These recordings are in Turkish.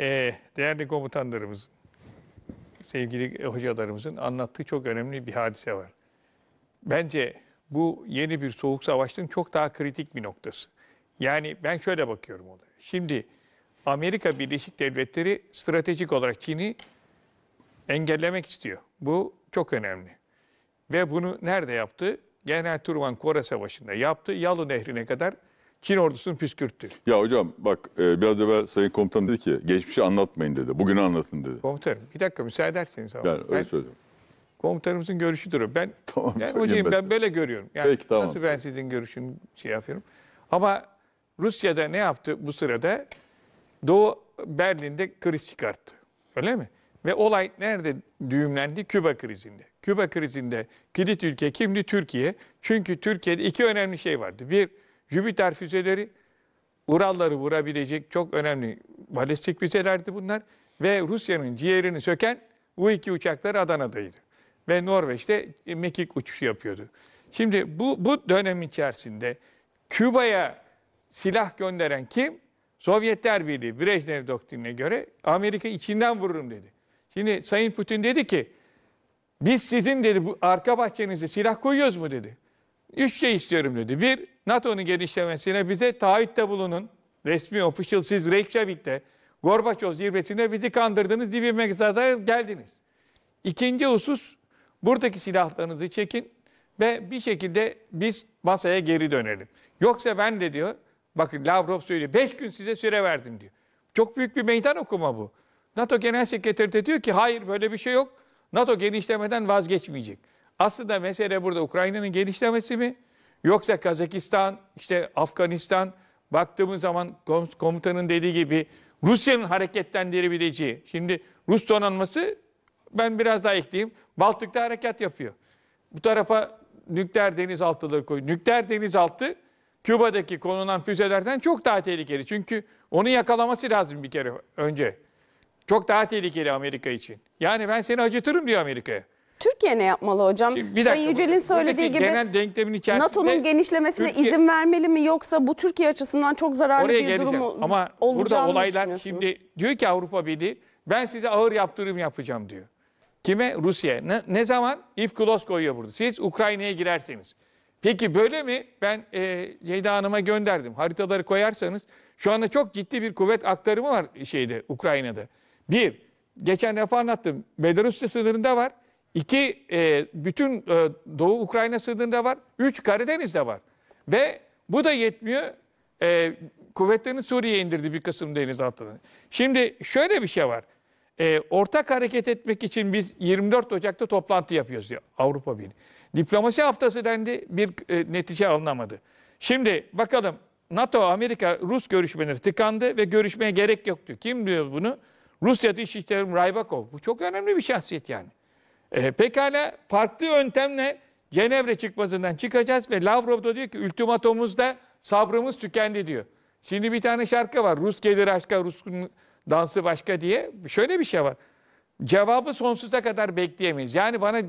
e, değerli komutanlarımızın, sevgili hocalarımızın anlattığı çok önemli bir hadise var. Bence bu yeni bir soğuk savaşın çok daha kritik bir noktası. Yani ben şöyle bakıyorum olaya. Şimdi Amerika Birleşik Devletleri stratejik olarak Çin'i engellemek istiyor. Bu çok önemli. Ve bunu nerede yaptı? Genel Turvan Kore Savaşı'nda yaptı. Yalı Nehri'ne kadar Çin ordusunu püskürttü. Ya hocam bak e, biraz evvel Sayın Komutan dedi ki geçmişi anlatmayın dedi. Bugünü anlatın dedi. Komutanım bir dakika müsaade ederseniz. Abi. Yani, ben, söyleyeyim. Komutanımızın görüşüdür o. Ben, tamam, yani, hocam, ben, ben böyle görüyorum. Yani, Peki, tamam. Nasıl ben sizin görüşünü şey yapıyorum. Ama Rusya'da ne yaptı bu sırada? Doğu Berlin'de kriz çıkarttı. Öyle mi? Ve olay nerede düğümlendi? Küba krizinde. Küba krizinde kilit ülke kimdi? Türkiye. Çünkü Türkiye'de iki önemli şey vardı. Bir, Jüpiter füzeleri Uralları vurabilecek çok önemli balistik füzelerdi bunlar. Ve Rusya'nın ciğerini söken U-2 uçaklar Adana'daydı. Ve Norveç'te mekik uçuşu yapıyordu. Şimdi bu, bu dönem içerisinde Küba'ya silah gönderen kim? Sovyetler Birliği, Brejnev doktrinine göre Amerika içinden vururum dedi. Şimdi Sayın Putin dedi ki, biz sizin dedi bu arka bahçenize silah koyuyoruz mu dedi. Üç şey istiyorum dedi. Bir, NATO'nun genişlemesine bize taahhütte bulunun. Resmi official siz Reykjavik'te Gorbaçov zirvesinde bizi kandırdınız diye bir geldiniz. İkinci husus buradaki silahlarınızı çekin ve bir şekilde biz masaya geri dönelim. Yoksa ben de diyor bakın Lavrov söylüyor beş gün size süre verdim diyor. Çok büyük bir meydan okuma bu. NATO Genel Sekreteri de diyor ki hayır böyle bir şey yok. NATO genişlemeden vazgeçmeyecek. Aslında mesele burada Ukrayna'nın genişlemesi mi? Yoksa Kazakistan, işte Afganistan baktığımız zaman komutanın dediği gibi Rusya'nın hareketlendirebileceği. Şimdi Rus donanması ben biraz daha ekleyeyim. Baltık'ta hareket yapıyor. Bu tarafa nükleer denizaltıları koy. Nükleer denizaltı Küba'daki konulan füzelerden çok daha tehlikeli. Çünkü onu yakalaması lazım bir kere önce. Çok daha tehlikeli Amerika için. Yani ben seni acıtırım diyor Amerika'ya. Türkiye ne yapmalı hocam? Şimdi Sayın Yücel'in söylediği gibi NATO'nun genişlemesine Türkiye, izin vermeli mi yoksa bu Türkiye açısından çok zararlı bir durum Ama burada olaylar şimdi diyor ki Avrupa Birliği ben size ağır yaptırım yapacağım diyor. Kime? Rusya'ya. Ne, ne zaman? If Klos koyuyor burada. Siz Ukrayna'ya girerseniz. Peki böyle mi? Ben e, Ceyda Hanım'a gönderdim. Haritaları koyarsanız şu anda çok ciddi bir kuvvet aktarımı var şeyde Ukrayna'da. Bir, geçen defa anlattım. Belarusya sınırında var. İki, e, bütün e, Doğu Ukrayna sınırında var. Üç, Karadeniz'de var. Ve bu da yetmiyor. E, kuvvetlerini Suriye'ye indirdi bir kısım denizaltılarını. Şimdi şöyle bir şey var. E, ortak hareket etmek için biz 24 Ocak'ta toplantı yapıyoruz diyor Avrupa Birliği. Diplomasi haftası dendi bir e, netice alınamadı. Şimdi bakalım NATO, Amerika, Rus görüşmeleri tıkandı ve görüşmeye gerek yoktu. Kim diyor bunu? Rusya Dışişleri Rybakov. Bu çok önemli bir şahsiyet yani. E, pekala farklı yöntemle Cenevre çıkmasından çıkacağız ve Lavrov da diyor ki ultimatomuzda sabrımız tükendi diyor. Şimdi bir tane şarkı var. Rus gelir aşka, Rus'un dansı başka diye. Şöyle bir şey var. Cevabı sonsuza kadar bekleyemeyiz. Yani bana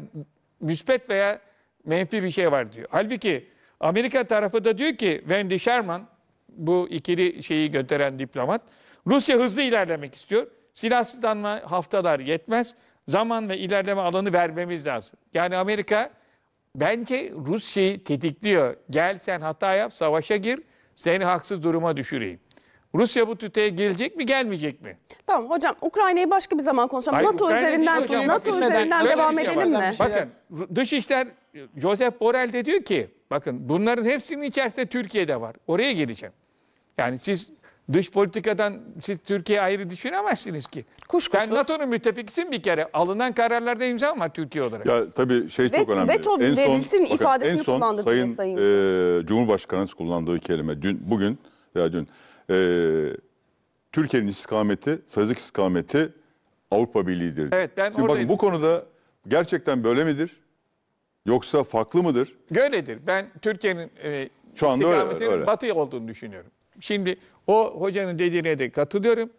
müspet veya menfi bir şey var diyor. Halbuki Amerika tarafı da diyor ki Wendy Sherman bu ikili şeyi götüren diplomat Rusya hızlı ilerlemek istiyor. Silahsızlanma haftalar yetmez zaman ve ilerleme alanı vermemiz lazım. Yani Amerika bence Rusya'yı tetikliyor. Gel sen hata yap, savaşa gir, seni haksız duruma düşüreyim. Rusya bu tüteye gelecek mi, gelmeyecek mi? Tamam hocam, Ukrayna'yı başka bir zaman konuşalım. Hayır, NATO Ukrayna üzerinden, hocam, NATO üzerinden devam şey edelim mi? Bakın, Dışişler Joseph Borrell de diyor ki, bakın bunların hepsinin içerisinde Türkiye'de var. Oraya geleceğim. Yani siz Dış politikadan siz Türkiye ayrı düşünemezsiniz ki. Kuşkusuz. Sen NATO'nun müttefikisin bir kere. Alınan kararlarda imza mı Türkiye olarak? Ya tabii şey çok Ve, önemli. Veto en verilsin son, ifadesini en son kullandı Sayın, sayın. E, Cumhurbaşkanı kullandığı kelime dün bugün ya dün e, Türkiye'nin istikameti, sazık istikameti Avrupa Birliği'dir. Evet ben Şimdi bakın bu konuda gerçekten böyle midir? Yoksa farklı mıdır? Böyledir. Ben Türkiye'nin e, Şu anda öyle, öyle. batı olduğunu düşünüyorum. Şimdi o hocanın dediğine de katılıyorum.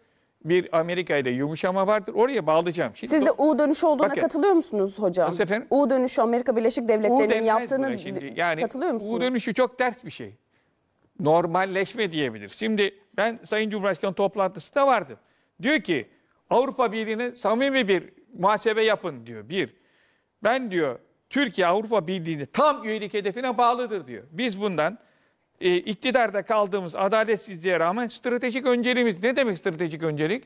Bir Amerika ile yumuşama vardır. Oraya bağlayacağım. Şimdi Siz de U dönüşü olduğuna bakın, katılıyor musunuz hocam? Nasıl efendim? U dönüşü Amerika Birleşik Devletleri'nin yaptığını Yani, katılıyor musunuz? U dönüşü çok ters bir şey. Normalleşme diyebilir. Şimdi ben Sayın Cumhurbaşkanı toplantısı da vardı. Diyor ki Avrupa Birliği'ne samimi bir muhasebe yapın diyor. Bir, ben diyor Türkiye Avrupa Birliği'ni tam üyelik hedefine bağlıdır diyor. Biz bundan e, iktidarda kaldığımız adaletsizliğe rağmen stratejik önceliğimiz ne demek stratejik öncelik?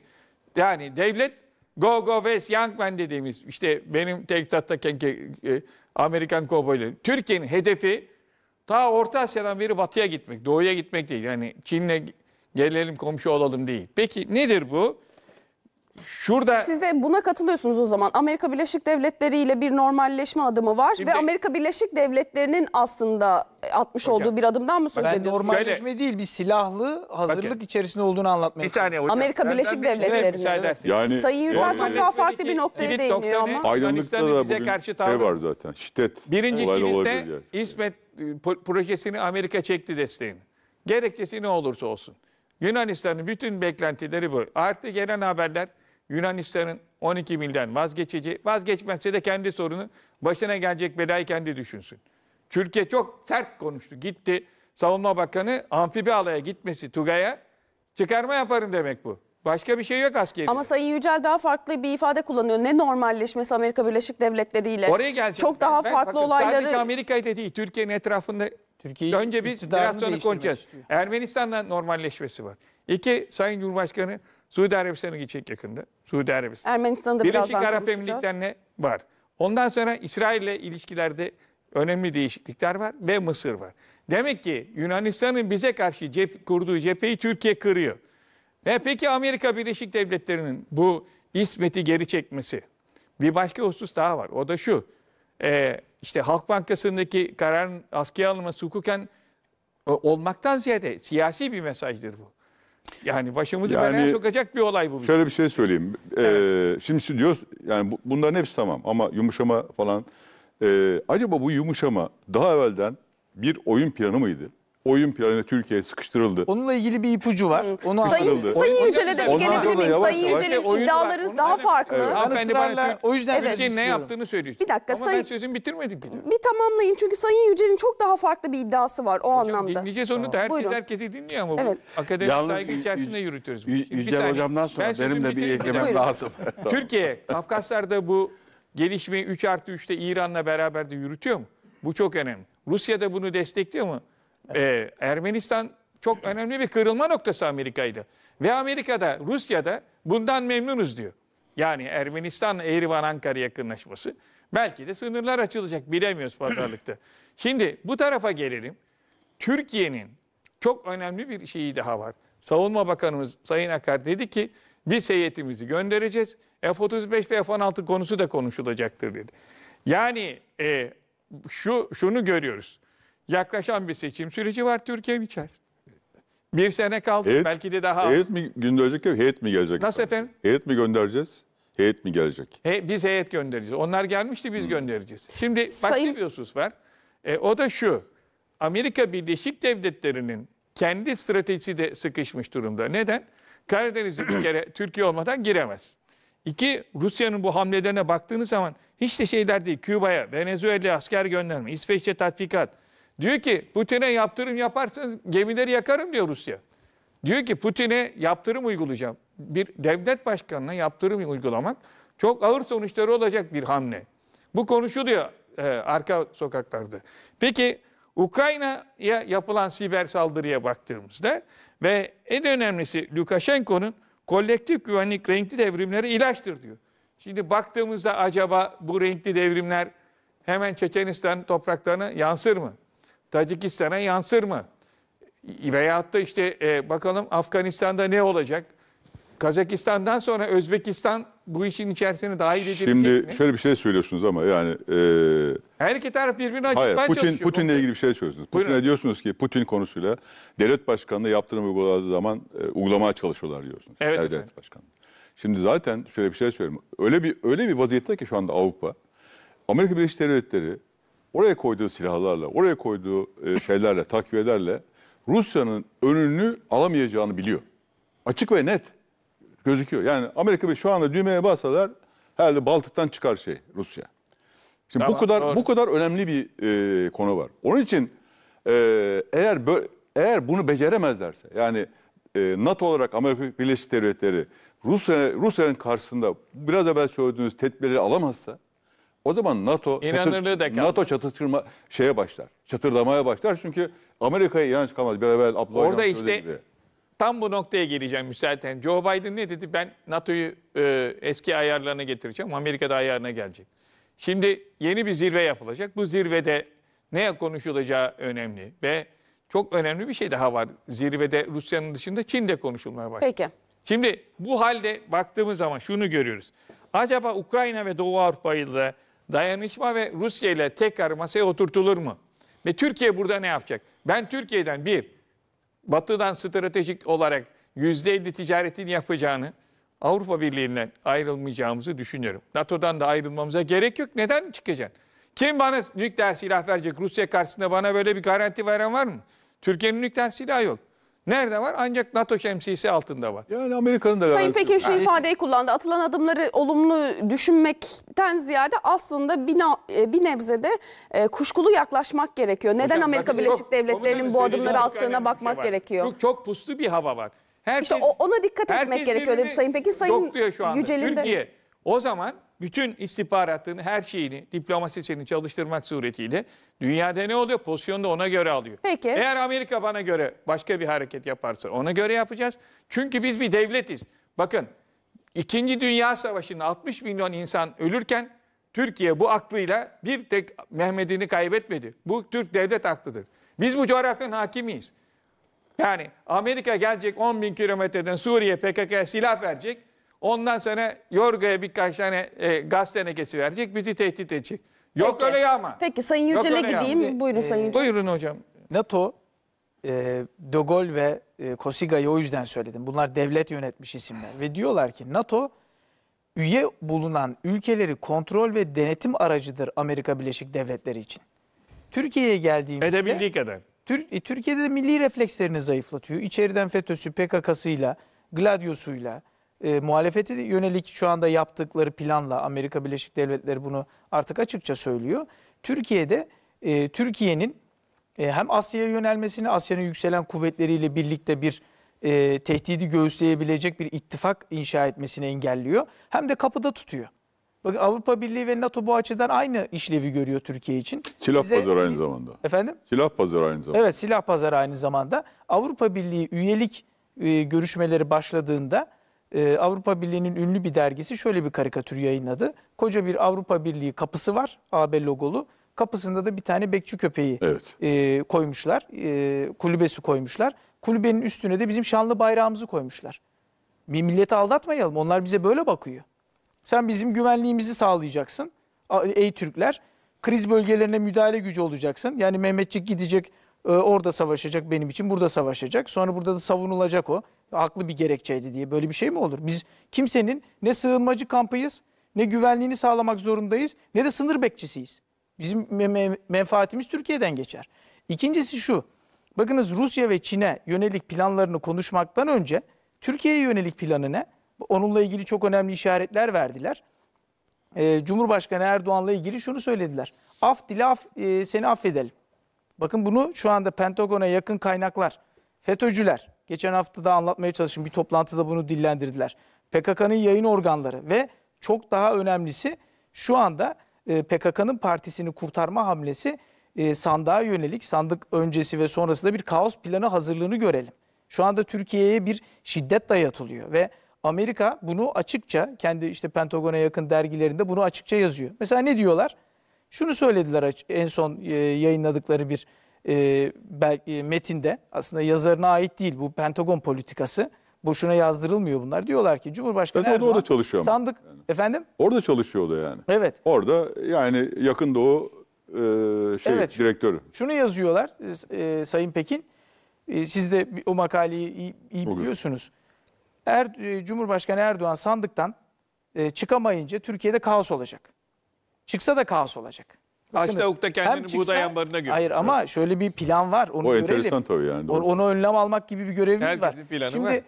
Yani devlet Go Go West Youngman dediğimiz işte benim Texas'taki e, Amerikan kovboyları. Türkiye'nin hedefi ta Orta Asya'dan beri batıya gitmek, doğuya gitmek değil. Yani Çin'le gelelim komşu olalım değil. Peki nedir bu? Şurada Siz buna katılıyorsunuz o zaman. Amerika Birleşik Devletleri ile bir normalleşme adımı var Şimdi- ve Amerika Birleşik Devletleri'nin aslında atmış Hocam, olduğu bir adımdan mı söz Ben ediyorsunuz? normalleşme değil bir silahlı hazırlık Bakın. içerisinde olduğunu anlatmaya bir Amerika Ben- ben Birleşik bir- Evet, Yani Sayın Yücel e, hatta farklı bir noktaya kilit değiniyor nokta ama. aydınlıkta da bize bugün karşı şey tavrı- şey var zaten. Şiddet. Birinci olayla İsmet e, projesini Amerika çekti desteğini. Gerekçesi ne olursa olsun. Yunanistan'ın bütün beklentileri bu. Artı gelen haberler Yunanistan'ın 12 milden vazgeçici, vazgeçmezse de kendi sorunu başına gelecek belayı kendi düşünsün. Türkiye çok sert konuştu. Gitti Savunma Bakanı amfibi alaya gitmesi Tugay'a çıkarma yaparım demek bu. Başka bir şey yok askeri. Ama Sayın Yücel daha farklı bir ifade kullanıyor. Ne normalleşmesi Amerika Birleşik Devletleri ile. Oraya geleceğim. Çok daha ben, farklı bakın, olayları. Sadece Amerika ile değil Türkiye'nin etrafında. Türkiye'yi önce biz biraz sonra konuşacağız. Ermenistan'la normalleşmesi var. İki Sayın Cumhurbaşkanı Suudi Arabistan'a gidecek yakında. Suudi Arabistan. Ermenistan'da Birleşik Arap Emirlikleri'ne var. Ondan sonra İsrail'le ilişkilerde önemli değişiklikler var ve Mısır var. Demek ki Yunanistan'ın bize karşı cep, kurduğu cepheyi Türkiye kırıyor. E peki Amerika Birleşik Devletleri'nin bu İsmet'i geri çekmesi. Bir başka husus daha var. O da şu. E, işte Halk Bankası'ndaki kararın askıya alınması hukuken e, olmaktan ziyade siyasi bir mesajdır bu. Yani başımızı yani, belaya sokacak bir olay bu. Bizim. Şöyle bir şey söyleyeyim. Ee, evet. Şimdi diyoruz yani bu, bunların hepsi tamam ama yumuşama falan. Ee, acaba bu yumuşama daha evvelden bir oyun planı mıydı? oyun planı Türkiye'ye sıkıştırıldı. Onunla ilgili bir ipucu var. Onu Sayın, Sıkıldı. sayın Yücel'e de gelebilir sonra miyim? yavaş Sayın Yücel'in iddiaları daha farklı. Evet. Ara Hanımefendi bana o yüzden Evet. Türkiye'nin ne yaptığını söylüyorsun. Bir dakika, Ama ben sayın- sözümü bitirmedim bile. Bir tamamlayın çünkü Sayın Yücel'in çok daha farklı bir iddiası var o anlamda. Nice sonunda herkes herkesi dinliyor ama Evet. bu akademik Yalnız saygı içerisinde yürütüyoruz. bu Yü- Yücel hocamdan sonra benim de bir bitireyim. eklemem lazım. Türkiye, Kafkaslar'da bu gelişmeyi 3 artı 3'te İran'la beraber de yürütüyor mu? Bu çok önemli. Rusya da bunu destekliyor mu? Ee, Ermenistan çok önemli bir kırılma noktası Amerika ile. Ve Amerika'da, Rusya'da bundan memnunuz diyor. Yani Ermenistan Erivan Ankara yakınlaşması. Belki de sınırlar açılacak bilemiyoruz pazarlıkta. Şimdi bu tarafa gelelim. Türkiye'nin çok önemli bir şeyi daha var. Savunma Bakanımız Sayın Akar dedi ki bir heyetimizi göndereceğiz. F-35 ve F-16 konusu da konuşulacaktır dedi. Yani e, şu şunu görüyoruz yaklaşan bir seçim süreci var Türkiye'nin içer? Bir sene kaldı heyet, belki de daha az. Heyet mi gönderecek heyet mi gelecek? Nasıl efendim? efendim? Heyet mi göndereceğiz? Heyet mi gelecek? He, biz heyet göndereceğiz. Onlar gelmişti biz hmm. göndereceğiz. Şimdi bak bir husus var. E, o da şu. Amerika Birleşik Devletleri'nin kendi stratejisi de sıkışmış durumda. Neden? Karadeniz'e bir kere Türkiye olmadan giremez. İki, Rusya'nın bu hamlelerine baktığınız zaman hiç de şeyler değil. Küba'ya, Venezuela'ya asker gönderme, İsveç'e tatbikat, Diyor ki Putin'e yaptırım yaparsanız gemileri yakarım diyor Rusya. Diyor ki Putin'e yaptırım uygulayacağım. Bir devlet başkanına yaptırım uygulamak çok ağır sonuçları olacak bir hamle. Bu konuşuluyor e, arka sokaklarda. Peki Ukrayna'ya yapılan siber saldırıya baktığımızda ve en önemlisi Lukashenko'nun kolektif güvenlik renkli devrimleri ilaçtır diyor. Şimdi baktığımızda acaba bu renkli devrimler hemen Çeçenistan topraklarına yansır mı? Tacikistan'a yansır mı? Veyahut da işte e, bakalım Afganistan'da ne olacak? Kazakistan'dan sonra Özbekistan bu işin içerisine dahil edilecek Şimdi mi? şöyle bir şey söylüyorsunuz ama yani... E, Her iki taraf birbirine açıklamaya hayır, Putin, çalışıyor. Putin'le ilgili bir şey söylüyorsunuz. Putin'e diyorsunuz ki Putin konusuyla devlet başkanlığı yaptırım uyguladığı zaman e, uygulamaya çalışıyorlar diyorsunuz. Evet devlet başkanlığı. Şimdi zaten şöyle bir şey söyleyeyim. Öyle bir öyle bir vaziyette ki şu anda Avrupa. Amerika Birleşik Devletleri oraya koyduğu silahlarla, oraya koyduğu e, şeylerle, takviyelerle Rusya'nın önünü alamayacağını biliyor. Açık ve net gözüküyor. Yani Amerika bir şu anda düğmeye basalar herhalde Baltık'tan çıkar şey Rusya. Şimdi tamam, bu kadar doğru. bu kadar önemli bir e, konu var. Onun için e, eğer eğer bunu beceremezlerse yani e, NATO olarak Amerika Birleşik Devletleri Rusya Rusya'nın karşısında biraz evvel söylediğiniz tedbirleri alamazsa o zaman NATO çatır, NATO çatıştırma şeye başlar. Çatırdamaya başlar çünkü Amerika'ya inanç kalmaz. Bir evvel Abdullah Orada işte tam bu noktaya geleceğim müsaaden. Joe Biden ne dedi? Ben NATO'yu e, eski ayarlarına getireceğim. Amerika'da ayarına gelecek. Şimdi yeni bir zirve yapılacak. Bu zirvede ne konuşulacağı önemli ve çok önemli bir şey daha var. Zirvede Rusya'nın dışında Çin de konuşulmaya başlıyor. Peki. Şimdi bu halde baktığımız zaman şunu görüyoruz. Acaba Ukrayna ve Doğu Avrupa'yı da dayanışma ve Rusya ile tekrar masaya oturtulur mu? Ve Türkiye burada ne yapacak? Ben Türkiye'den bir, batıdan stratejik olarak %50 ticaretini yapacağını, Avrupa Birliği'nden ayrılmayacağımızı düşünüyorum. NATO'dan da ayrılmamıza gerek yok. Neden çıkacaksın? Kim bana nükleer silah verecek? Rusya karşısında bana böyle bir garanti veren var mı? Türkiye'nin nükleer silahı yok. Nerede var? Ancak NATO şemsiyesi altında var. Yani Amerika'nın da... Sayın Pekin şu yani... ifadeyi kullandı. Atılan adımları olumlu düşünmekten ziyade aslında bir, e, bir de e, kuşkulu yaklaşmak gerekiyor. Neden Hocam, Amerika Birleşik çok, Devletleri'nin bu adımları attığına bakmak şey gerekiyor. Çok, çok puslu bir hava var. Herkes, işte ona dikkat etmek gerekiyor dedi Sayın Pekin. Sayın Yücel'in de... Türkiye o zaman bütün istihbaratını, her şeyini, diplomasisini çalıştırmak suretiyle dünyada ne oluyor? pozisyonu da ona göre alıyor. Peki. Eğer Amerika bana göre başka bir hareket yaparsa ona göre yapacağız. Çünkü biz bir devletiz. Bakın İkinci Dünya Savaşı'nda 60 milyon insan ölürken Türkiye bu aklıyla bir tek Mehmet'ini kaybetmedi. Bu Türk devlet aklıdır. Biz bu coğrafyanın hakimiyiz. Yani Amerika gelecek 10 bin kilometreden Suriye PKK'ya silah verecek. Ondan sonra Yorga'ya birkaç tane e, gaz tenekesi verecek, bizi tehdit edecek. Yok Peki. öyle yağma. Peki Sayın Yücel'e gideyim. yağma. Buyurun e, Sayın Yücel. Buyurun hocam. NATO, e, De Gaulle ve e, Kosiga'yı o yüzden söyledim. Bunlar devlet yönetmiş isimler. Ve diyorlar ki NATO üye bulunan ülkeleri kontrol ve denetim aracıdır Amerika Birleşik Devletleri için. Türkiye'ye geldiğimizde... Edebildiği kadar. Tür- e, Türkiye'de de milli reflekslerini zayıflatıyor. İçeriden FETÖ'sü, PKK'sıyla, Gladios'uyla, e, muhalefete yönelik şu anda yaptıkları planla Amerika Birleşik Devletleri bunu artık açıkça söylüyor. Türkiye'de e, Türkiye'nin e, hem Asya'ya yönelmesini Asya'nın yükselen kuvvetleriyle birlikte bir e, tehdidi göğüsleyebilecek bir ittifak inşa etmesini engelliyor. Hem de kapıda tutuyor. Bakın Avrupa Birliği ve NATO bu açıdan aynı işlevi görüyor Türkiye için. Silah Size, pazarı aynı zamanda. Efendim? Silah pazarı aynı zamanda. Evet silah pazarı aynı zamanda. Avrupa Birliği üyelik e, görüşmeleri başladığında ee, Avrupa Birliği'nin ünlü bir dergisi şöyle bir karikatür yayınladı. Koca bir Avrupa Birliği kapısı var AB logolu. Kapısında da bir tane bekçi köpeği evet. e, koymuşlar. E, kulübesi koymuşlar. Kulübenin üstüne de bizim şanlı bayrağımızı koymuşlar. Bir milleti aldatmayalım. Onlar bize böyle bakıyor. Sen bizim güvenliğimizi sağlayacaksın. Ey Türkler kriz bölgelerine müdahale gücü olacaksın. Yani Mehmetçik gidecek e, orada savaşacak benim için, burada savaşacak. Sonra burada da savunulacak o. Haklı bir gerekçeydi diye. Böyle bir şey mi olur? Biz kimsenin ne sığınmacı kampıyız, ne güvenliğini sağlamak zorundayız, ne de sınır bekçisiyiz. Bizim menfaatimiz Türkiye'den geçer. İkincisi şu. Bakınız Rusya ve Çin'e yönelik planlarını konuşmaktan önce Türkiye'ye yönelik planı ne? Onunla ilgili çok önemli işaretler verdiler. Ee, Cumhurbaşkanı Erdoğan'la ilgili şunu söylediler. Af dile af, e, seni affedelim. Bakın bunu şu anda Pentagon'a yakın kaynaklar, FETÖ'cüler, geçen hafta da anlatmaya çalıştım bir toplantıda bunu dillendirdiler. PKK'nın yayın organları ve çok daha önemlisi şu anda e, PKK'nın partisini kurtarma hamlesi e, sandığa yönelik sandık öncesi ve sonrasında bir kaos planı hazırlığını görelim. Şu anda Türkiye'ye bir şiddet dayatılıyor ve Amerika bunu açıkça kendi işte Pentagon'a yakın dergilerinde bunu açıkça yazıyor. Mesela ne diyorlar? Şunu söylediler en son e, yayınladıkları bir e, e, metinde aslında yazarına ait değil bu Pentagon politikası. Boşuna yazdırılmıyor bunlar. Diyorlar ki Cumhurbaşkanı Zaten Erdoğan orada çalışıyor sandık yani. efendim? Orada çalışıyordu yani. Evet. Orada yani yakın doğu e, şey evet, direktörü. Şunu yazıyorlar e, Sayın Pekin. E, siz de o makaleyi iyi, iyi biliyorsunuz. Er, Cumhurbaşkanı Erdoğan sandıktan e, çıkamayınca Türkiye'de kaos olacak. Çıksa da kaos olacak. Bakınız, Aç kendini hem çıksa, buğday ambarına göre. Hayır ama evet. şöyle bir plan var. Onu o görelim. enteresan tabii yani. Doğru. Onu önlem almak gibi bir görevimiz Herkesin var. Planı Şimdi var.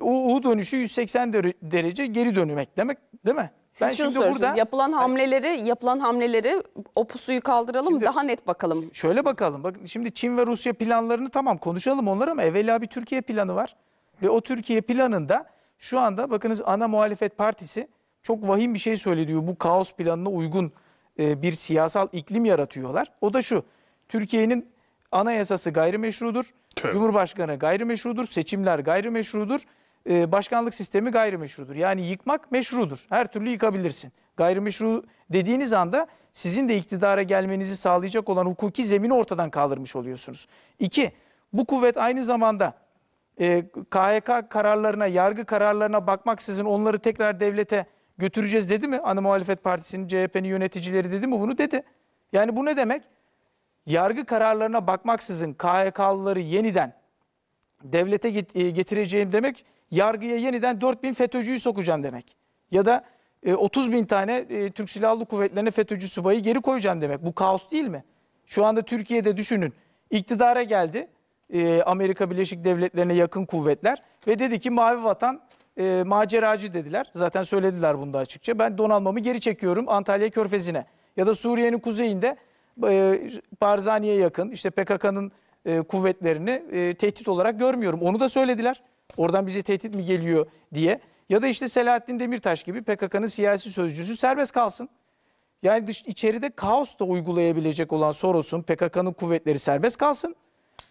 U, U dönüşü 180 derece geri dönmek demek değil mi? Siz ben şunu şimdi burada yapılan hamleleri, yapılan hamleleri o pusuyu kaldıralım şimdi, daha net bakalım. Şöyle bakalım. Bakın şimdi Çin ve Rusya planlarını tamam konuşalım onlar ama evvela bir Türkiye planı var. Ve o Türkiye planında şu anda bakınız ana muhalefet partisi çok vahim bir şey söylediği bu kaos planına uygun e, bir siyasal iklim yaratıyorlar. O da şu. Türkiye'nin anayasası gayrimeşrudur. Tövbe. Cumhurbaşkanı gayrimeşrudur. Seçimler gayrimeşrudur. E, başkanlık sistemi gayrimeşrudur. Yani yıkmak meşrudur. Her türlü yıkabilirsin. Gayrimeşru dediğiniz anda sizin de iktidara gelmenizi sağlayacak olan hukuki zemini ortadan kaldırmış oluyorsunuz. İki, bu kuvvet aynı zamanda e, KHK kararlarına, yargı kararlarına bakmaksızın onları tekrar devlete götüreceğiz dedi mi? Ana Muhalefet Partisi'nin CHP'nin yöneticileri dedi mi? Bunu dedi. Yani bu ne demek? Yargı kararlarına bakmaksızın KHK'lıları yeniden devlete e, getireceğim demek yargıya yeniden 4 bin FETÖ'cüyü sokacağım demek. Ya da 30 e, bin tane e, Türk Silahlı Kuvvetleri'ne FETÖ'cü subayı geri koyacağım demek. Bu kaos değil mi? Şu anda Türkiye'de düşünün iktidara geldi Amerika Birleşik Devletleri'ne yakın kuvvetler ve dedi ki Mavi Vatan e, maceracı dediler. Zaten söylediler bunu da açıkça. Ben donanmamı geri çekiyorum Antalya Körfezi'ne. Ya da Suriye'nin kuzeyinde e, Barzani'ye yakın işte PKK'nın e, kuvvetlerini e, tehdit olarak görmüyorum. Onu da söylediler. Oradan bize tehdit mi geliyor diye. Ya da işte Selahattin Demirtaş gibi PKK'nın siyasi sözcüsü serbest kalsın. Yani dış, içeride kaos da uygulayabilecek olan Soros'un PKK'nın kuvvetleri serbest kalsın.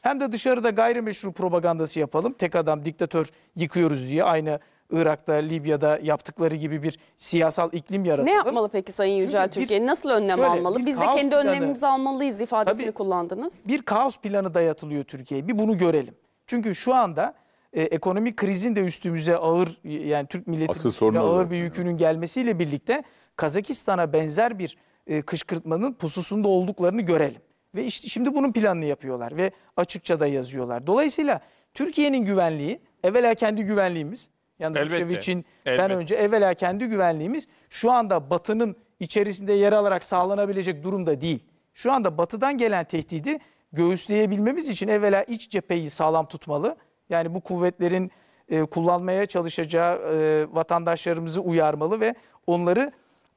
Hem de dışarıda gayrimeşru propagandası yapalım. Tek adam diktatör yıkıyoruz diye aynı Irak'ta, Libya'da yaptıkları gibi bir siyasal iklim yaratalım. Ne yapmalı peki Sayın Yücel Türkiye? Nasıl önlem şöyle, almalı? Biz de kendi planı, önlemimizi almalıyız ifadesini tabii, kullandınız. Bir kaos planı dayatılıyor Türkiye'ye. Bir bunu görelim. Çünkü şu anda e, ekonomik krizin de üstümüze ağır yani Türk milletinin ağır bir yükünün gelmesiyle birlikte Kazakistan'a benzer bir e, kışkırtmanın pususunda olduklarını görelim. Ve işte şimdi bunun planını yapıyorlar ve açıkça da yazıyorlar. Dolayısıyla Türkiye'nin güvenliği evvela kendi güvenliğimiz yani için ben önce evvela kendi güvenliğimiz şu anda Batı'nın içerisinde yer alarak sağlanabilecek durumda değil. Şu anda Batı'dan gelen tehdidi göğüsleyebilmemiz için evvela iç cepheyi sağlam tutmalı. Yani bu kuvvetlerin e, kullanmaya çalışacağı e, vatandaşlarımızı uyarmalı ve onları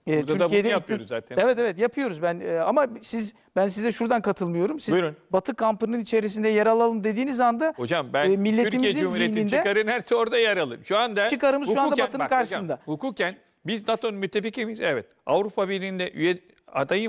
Burada ee, Türkiye'de da bunu yapıyoruz zaten. Evet evet yapıyoruz ben e, ama siz ben size şuradan katılmıyorum. Siz Buyurun. Batı kampının içerisinde yer alalım dediğiniz anda Hocam ben e, Türkiye milletimizin Cumhuriyeti'nin zihninde çıkarı nerede orada yer alalım. Şu anda çıkarımız şu anda hukuken- Batı'nın bak hocam, karşısında. hukuken biz NATO'nun müttefikimiz. Evet. Avrupa Birliği'nde üye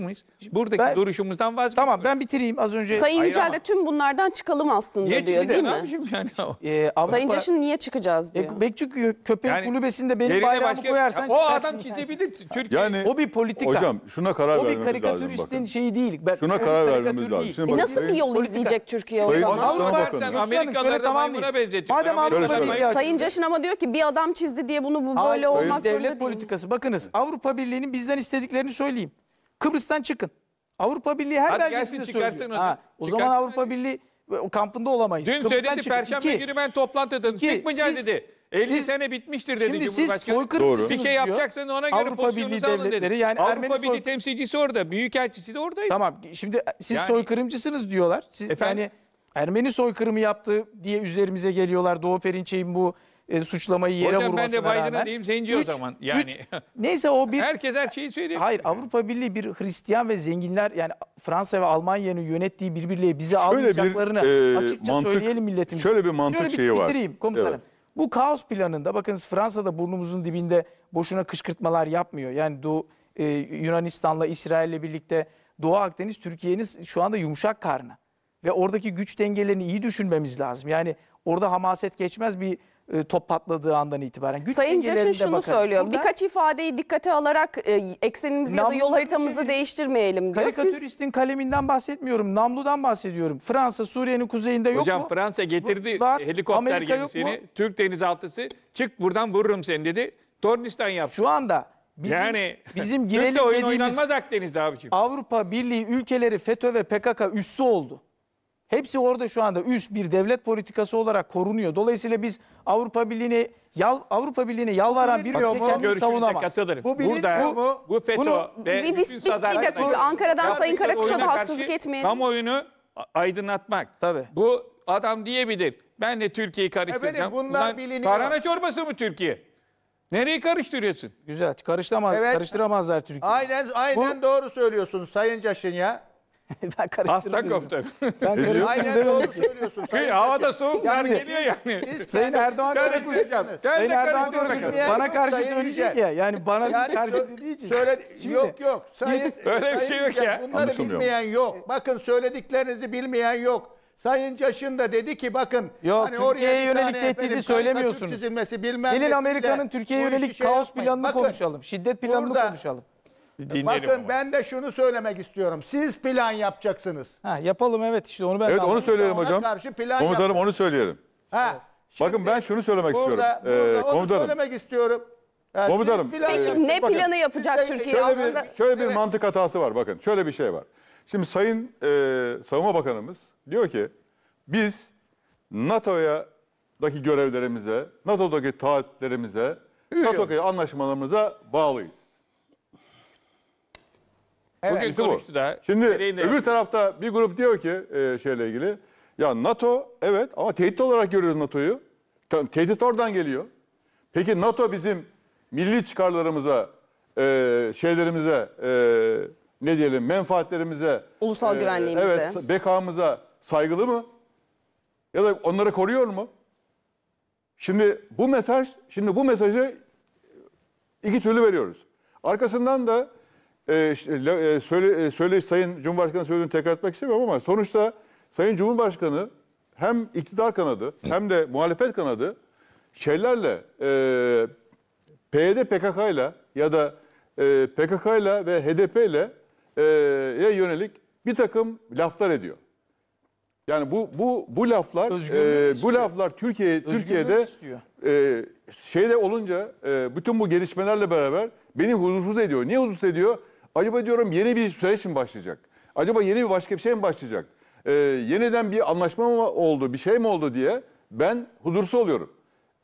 mıyız? Buradaki Ben- duruşumuzdan vazgeçmiyoruz. Tamam ben bitireyim az önce. Sayın Hayır Yücel de tüm bunlardan çıkalım aslında Niye diyor değil mi? yapayım yani? e, Avrupa- Sayın Caşın niye çıkacağız e, diyor. E, Bekçi kö- Yani kulübesinde benim yerine bayrağımı başka- koyarsan O adam çıkarsın. çizebilir. Türkiye Yani O bir politika. hocam şuna karar o bir vermemiz lazım karikatüristin şeyi değil. Ben, Şuna karar vermemiz lazım. E, Şimdi E bakın, nasıl bir yol politika- izleyecek Türkiye o zaman? Avrupa Avrupa Bakın. Sen şöyle şey tamam maymuna benzetiyor. Madem Avrupa Birliği Birliği açıldı. Sayın Caşın ama diyor ki bir adam çizdi diye bunu bu böyle Hayır, olmak Sayın- zorunda devlet politikası. Bakınız Avrupa Birliği'nin bizden istediklerini söyleyeyim. Kıbrıs'tan çıkın. Avrupa Birliği her Hadi belgesinde gelsin, söylüyor. Ha, o zaman Çıkart. Avrupa Birliği e, kampında olamayız. Dün Kıbrıs'tan söyledi Perşembe günü ben toplantıdan çıkmayacağız dedi. 50 siz, sene bitmiştir dedi şimdi Cumhurbaşkanı. Şimdi siz soykırımcısınız diyor. Şey yapacaksanız ona göre Avrupa Birliği dedi. yani Avrupa Ermeni Birliği temsilcisi orada. Büyükelçisi de oradaydı. Tamam şimdi e, siz yani, soykırımcısınız diyorlar. Siz, efendim? Yani Ermeni soykırımı yaptı diye üzerimize geliyorlar. Doğu Perinçey'in bu e, suçlamayı yere Hocam, vurmasına rağmen. Hocam ben de Biden'a diyeyim sen diyor o zaman. Yani. Üç, neyse o bir... Herkes her şeyi söylüyor. Hayır Avrupa Birliği bir Hristiyan ve zenginler yani Fransa ve Almanya'nın yönettiği birbirliğe bizi şöyle almayacaklarını bir, e, açıkça mantık, söyleyelim milletim. Şöyle bir mantık şöyle bir şeyi var. komutanım. Evet. Bu kaos planında bakınız Fransa'da burnumuzun dibinde boşuna kışkırtmalar yapmıyor. Yani Doğu, e, Yunanistan'la İsrail'le birlikte Doğu Akdeniz Türkiye'nin şu anda yumuşak karnı. Ve oradaki güç dengelerini iyi düşünmemiz lazım. Yani orada hamaset geçmez bir e, top patladığı andan itibaren. Güç Sayın Caş'ın şunu söylüyor. Burada, Birkaç ifadeyi dikkate alarak e, eksenimizi ya da yol haritamızı değiştirmeyelim diyor. Karikatüristin Siz... kaleminden bahsetmiyorum. Namludan bahsediyorum. Fransa Suriye'nin kuzeyinde yok Hocam, mu? Hocam Fransa getirdi Var. helikopter Amerika gemisini. Türk denizaltısı çık buradan vururum seni dedi. Tornistan yaptı. Şu anda Bizim, yani bizim girelim Türk'le oyun dediğimiz oynanmaz Akdeniz abiciğim. Avrupa Birliği ülkeleri FETÖ ve PKK üssü oldu. Hepsi orada şu anda üst bir devlet politikası olarak korunuyor. Dolayısıyla biz Avrupa Birliği'ne yal, Avrupa Birliği'ne yalvaran bir ülke kendini savunamaz. Bu bilinmiyor Burada, mu? Bu FETÖ bunu, ve bir, bir, bir, bir dakika Ankara'dan Sayın Karakuş'a da haksızlık etmeyelim. Kamuoyunu aydınlatmak. Tabii. Bu adam diyebilir. Ben de Türkiye'yi karıştıracağım. Efendim bunlar Ulan, biliniyor. Tarhana çorbası mı Türkiye? Nereyi karıştırıyorsun? Güzel. Karıştıramaz, evet. Karıştıramazlar Türkiye'yi. Aynen, aynen Bu, doğru söylüyorsun Sayın Caşın ya. ben Hasta karıştırdım. komutanım. Ben Aynen doğru söylüyorsun. Havada soğuk kar Yani- geliyor yani. Siz Sayın Erdoğan Karıştıracağım. Sayın Erdoğan karıştırma bana karşı söyleyecek şey ya. Yani bana Yani karşı sö- dediği için. söyle- şey. yok yok. Sayın, Öyle bir şey yok ya. Bunları bilmeyen yok. Bakın söylediklerinizi bilmeyen yok. Sayın Caşın da dedi ki bakın Yok, hani Türkiye'ye bir yönelik tane tehdidi efendim söylemiyorsunuz. Gelin Amerika'nın Türkiye'ye yönelik şey kaos planını Bakın, konuşalım. Şiddet planını burada konuşalım dinleyelim. Bakın ama. ben de şunu söylemek istiyorum. Siz plan yapacaksınız. Ha, yapalım evet işte onu ben Evet onu söyleyelim Ona hocam. Karşı plan Komutanım yapın. onu söyleyelim. Ha, Şimdi Bakın ben şunu söylemek burada, istiyorum. Burada ee, onu komutanım. söylemek istiyorum. Yani komutanım. Plan Peki e, ne bakın, planı yapacak Türkiye şöyle aslında? Bir, şöyle bir evet. mantık hatası var bakın. Şöyle bir şey var. Şimdi Sayın e, Savunma Bakanımız diyor ki biz NATO'daki görevlerimize, NATO'daki taahhütlerimize, NATO'daki anlaşmalarımıza bağlıyız. Evet. Bugün konuştu bu. da. Şimdi öbür tarafta bir grup diyor ki e, şeyle ilgili. Ya NATO evet ama tehdit olarak görüyoruz NATO'yu. Tehdit oradan geliyor. Peki NATO bizim milli çıkarlarımıza, e, şeylerimize, e, ne diyelim menfaatlerimize, ulusal e, güvenliğimize, evet, bekamıza saygılı mı? Ya da onları koruyor mu? Şimdi bu mesaj, şimdi bu mesajı iki türlü veriyoruz. Arkasından da ee, e, söyle, e, söyle Sayın Cumhurbaşkanı söylediğini tekrar etmek istemiyorum ama sonuçta Sayın Cumhurbaşkanı hem iktidar kanadı hem de muhalefet kanadı şeylerle e, PYD PKK ile ya da e, PKK ile ve HDP ile e, yönelik bir takım laflar ediyor. Yani bu bu bu laflar e, bu laflar Türkiye Özgürlüğü Türkiye'de istiyor. e, şeyde olunca e, bütün bu gelişmelerle beraber beni huzursuz ediyor. Niye huzursuz ediyor? Acaba diyorum yeni bir süreç mi başlayacak? Acaba yeni bir başka bir şey mi başlayacak? Ee, yeniden bir anlaşma mı oldu, bir şey mi oldu diye ben huzursuz oluyorum.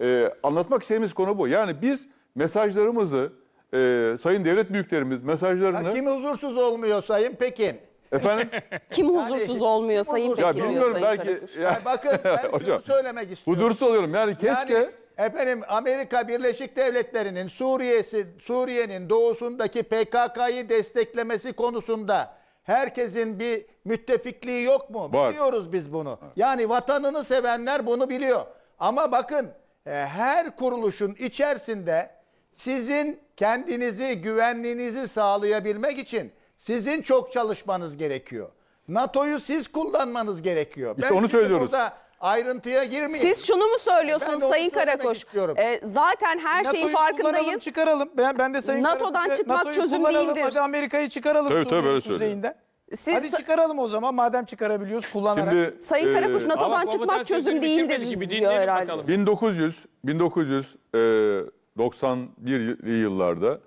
Ee, anlatmak istediğimiz konu bu. Yani biz mesajlarımızı, e, sayın devlet büyüklerimiz mesajlarını... Ha, kim huzursuz olmuyor sayın Pekin? Efendim? Kim huzursuz yani, olmuyor Sayın Pekin? Ya bilmiyorum belki. Ya, ya bakın ben Hocam, söylemek istiyorum. Huzursuz oluyorum. Yani keşke yani, Efendim Amerika Birleşik Devletleri'nin Suriye'si Suriye'nin doğusundaki PKK'yı desteklemesi konusunda herkesin bir müttefikliği yok mu? Var. Biliyoruz biz bunu. Yani vatanını sevenler bunu biliyor. Ama bakın e, her kuruluşun içerisinde sizin kendinizi, güvenliğinizi sağlayabilmek için sizin çok çalışmanız gerekiyor. NATO'yu siz kullanmanız gerekiyor. İşte ben onu söylüyoruz. Burada ayrıntıya girmeyin. Siz şunu mu söylüyorsunuz de Sayın Karakoş? E, zaten her şeyin NATO'yu kullanalım, farkındayız. çıkaralım. Ben, ben de Sayın NATO'dan Karakoç'a, çıkmak NATO'yu çözüm değildir. Hadi Amerika'yı çıkaralım Tabii, tabii, öyle söylüyor. Siz Hadi çıkaralım o zaman madem çıkarabiliyoruz kullanarak. Şimdi, Sayın Karakuş e, NATO'dan çıkmak çözüm değildir ki, bir diyor herhalde. bakalım. 1900 1991'li e, yıllarda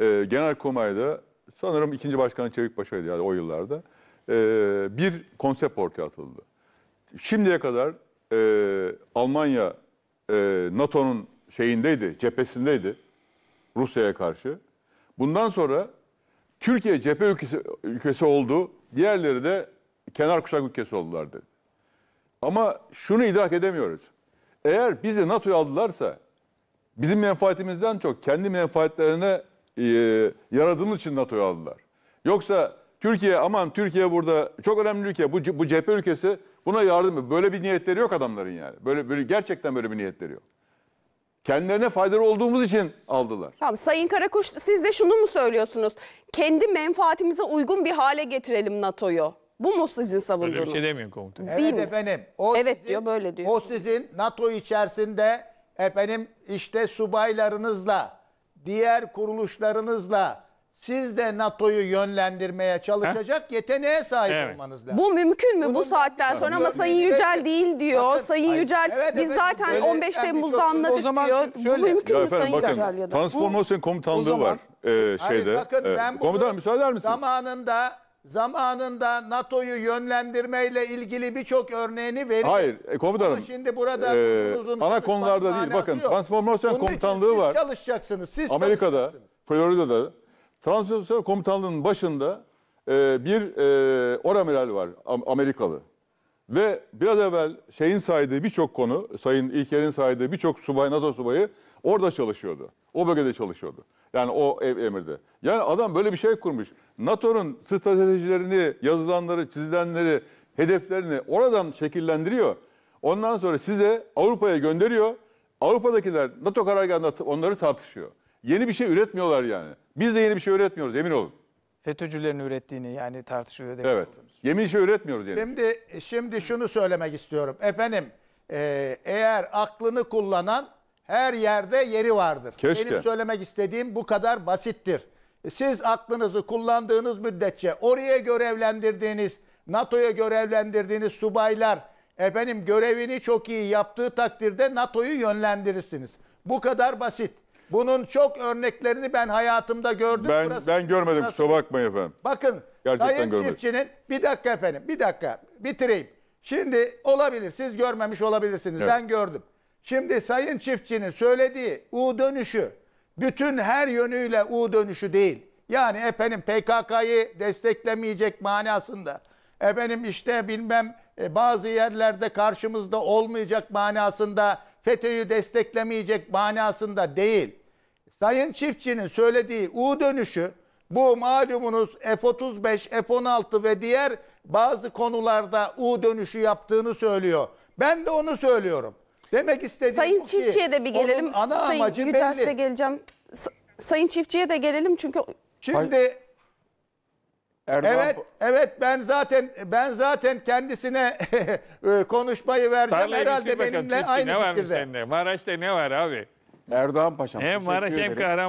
e, Genelkurmay'da sanırım ikinci başkan Çevikpaşa'ydı yani o yıllarda e, bir konsept ortaya atıldı. Şimdiye kadar e, Almanya e, NATO'nun şeyindeydi, cephesindeydi Rusya'ya karşı. Bundan sonra Türkiye cephe ülkesi, ülkesi oldu, diğerleri de kenar kuşak ülkesi oldulardı. Ama şunu idrak edemiyoruz. Eğer bizi NATO'ya aldılarsa bizim menfaatimizden çok kendi menfaatlerine e, yaradığımız için NATO'ya aldılar. Yoksa Türkiye aman Türkiye burada çok önemli ülke bu, bu cephe ülkesi Buna yardım Böyle bir niyetleri yok adamların yani. Böyle, böyle gerçekten böyle bir niyetleri yok. Kendilerine faydalı olduğumuz için aldılar. Tamam, Sayın Karakuş siz de şunu mu söylüyorsunuz? Kendi menfaatimize uygun bir hale getirelim NATO'yu. Bu mu sizin savunduğunuz? Öyle bir şey demiyor komutan. Evet Değil mi? efendim. O evet sizin, diyor böyle diyor. O sizin NATO içerisinde efendim işte subaylarınızla, diğer kuruluşlarınızla, siz de NATO'yu yönlendirmeye çalışacak yeteneğe sahip Evet. olmanız lazım. Bu mümkün mü bu Bunun- saatten sonra ama Sayın Yücel değil diyor. Bakın, Sayın hayır. Yücel Evet, biz evet, zaten 15 Temmuz'da birçok- anladık O zaman diyor. şöyle- bu mümkün Ya mü efendim Sayın Yücel ya da? transformasyon komutanlığı zaman- var e, şeyde. Hayır, bakın ben bunu komutan müsaade eder misiniz? Zamanında zamanında NATO'yu yönlendirmeyle ilgili birçok örneğini veriyor. Hayır e, komutanım. Ama şimdi burada e, uzun ana konularda değil. Bakın yok. transformasyon Bunun komutanlığı siz var. çalışacaksınız. Siz Amerika'da, çalışacaksınız. Florida'da Transfer komutanlığının başında e, bir e, oramiral var Amerikalı. Ve biraz evvel şeyin saydığı birçok konu, Sayın İlker'in saydığı birçok subay, NATO subayı orada çalışıyordu. O bölgede çalışıyordu. Yani o ev emirde. Yani adam böyle bir şey kurmuş. NATO'nun stratejilerini, yazılanları, çizilenleri, hedeflerini oradan şekillendiriyor. Ondan sonra size Avrupa'ya gönderiyor. Avrupa'dakiler NATO karargahında onları tartışıyor. Yeni bir şey üretmiyorlar yani. Biz de yeni bir şey üretmiyoruz emin olun. FETÖ'cülerin ürettiğini yani tartışılıyor. demek Evet. Yeni bir şey üretmiyoruz yani. Şimdi şimdi şunu söylemek istiyorum. Efendim e, eğer aklını kullanan her yerde yeri vardır. Keşke. Benim söylemek istediğim bu kadar basittir. Siz aklınızı kullandığınız müddetçe oraya görevlendirdiğiniz, NATO'ya görevlendirdiğiniz subaylar efendim görevini çok iyi yaptığı takdirde NATO'yu yönlendirirsiniz. Bu kadar basit. Bunun çok örneklerini ben hayatımda gördüm. Ben, burası, ben görmedim burası. kusura bakmayın efendim. Bakın Gerçekten Sayın görmedim. Çiftçi'nin bir dakika efendim bir dakika bitireyim. Şimdi olabilir siz görmemiş olabilirsiniz evet. ben gördüm. Şimdi Sayın Çiftçi'nin söylediği U dönüşü bütün her yönüyle U dönüşü değil. Yani efendim PKK'yı desteklemeyecek manasında. Efendim işte bilmem e, bazı yerlerde karşımızda olmayacak manasında FETÖ'yü desteklemeyecek manasında değil. Sayın Çiftçi'nin söylediği U dönüşü bu malumunuz F-35, F-16 ve diğer bazı konularda U dönüşü yaptığını söylüyor. Ben de onu söylüyorum. Demek istediğim Sayın Çiftçi'ye de bir gelelim. Ana Sayın amacı belli. geleceğim. Sayın Çiftçi'ye de gelelim çünkü... Şimdi Erdoğan Evet, evet ben zaten ben zaten kendisine e, konuşmayı vereceğim. Tarlayı Herhalde düşün şey bakalım. benimle Türkiye, ne aynı Maraş'ta ne var abi? Erdoğan Paşam. Hem Maraş hem ederim.